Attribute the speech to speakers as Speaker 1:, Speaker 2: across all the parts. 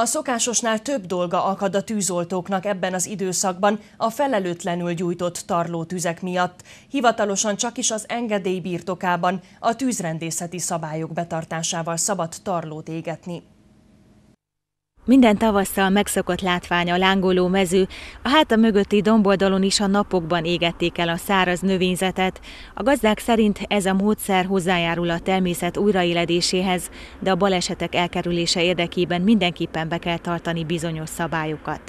Speaker 1: A szokásosnál több dolga akad a tűzoltóknak ebben az időszakban a felelőtlenül gyújtott tarlótüzek miatt. Hivatalosan csak is az engedély birtokában a tűzrendészeti szabályok betartásával szabad tarlót égetni.
Speaker 2: Minden tavasszal megszokott látvány a lángoló mező, a háta mögötti domboldalon is a napokban égették el a száraz növényzetet. A gazdák szerint ez a módszer hozzájárul a természet újraéledéséhez, de a balesetek elkerülése érdekében mindenképpen be kell tartani bizonyos szabályokat.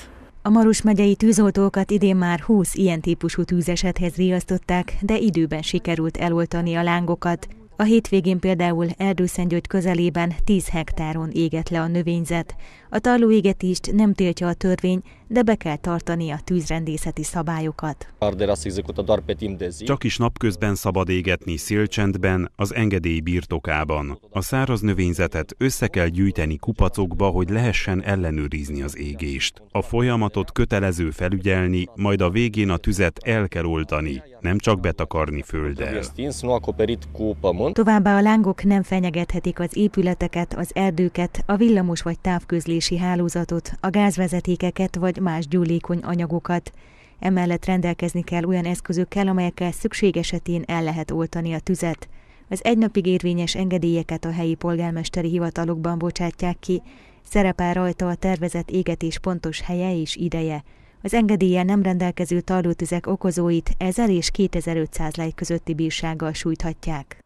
Speaker 2: A Maros megyei tűzoltókat idén már 20 ilyen típusú tűzesethez riasztották, de időben sikerült eloltani a lángokat. A hétvégén például Erdőszengyögy közelében 10 hektáron égett le a növényzet. A égetést nem tiltja a törvény, de be kell tartani a tűzrendészeti szabályokat.
Speaker 3: Csak is napközben szabad égetni szélcsendben, az engedély birtokában. A száraz növényzetet össze kell gyűjteni kupacokba, hogy lehessen ellenőrizni az égést. A folyamatot kötelező felügyelni, majd a végén a tüzet el kell oltani nem csak betakarni földdel.
Speaker 1: Továbbá
Speaker 2: a lángok nem fenyegethetik az épületeket, az erdőket, a villamos vagy távközlési hálózatot, a gázvezetékeket vagy más gyúlékony anyagokat. Emellett rendelkezni kell olyan eszközökkel, amelyekkel szükség esetén el lehet oltani a tüzet. Az egynapig érvényes engedélyeket a helyi polgármesteri hivatalokban bocsátják ki, szerepel rajta a tervezett égetés pontos helye és ideje. Az engedélye nem rendelkező tarlótüzek okozóit 1000 és 2500 lej közötti bírsággal sújthatják.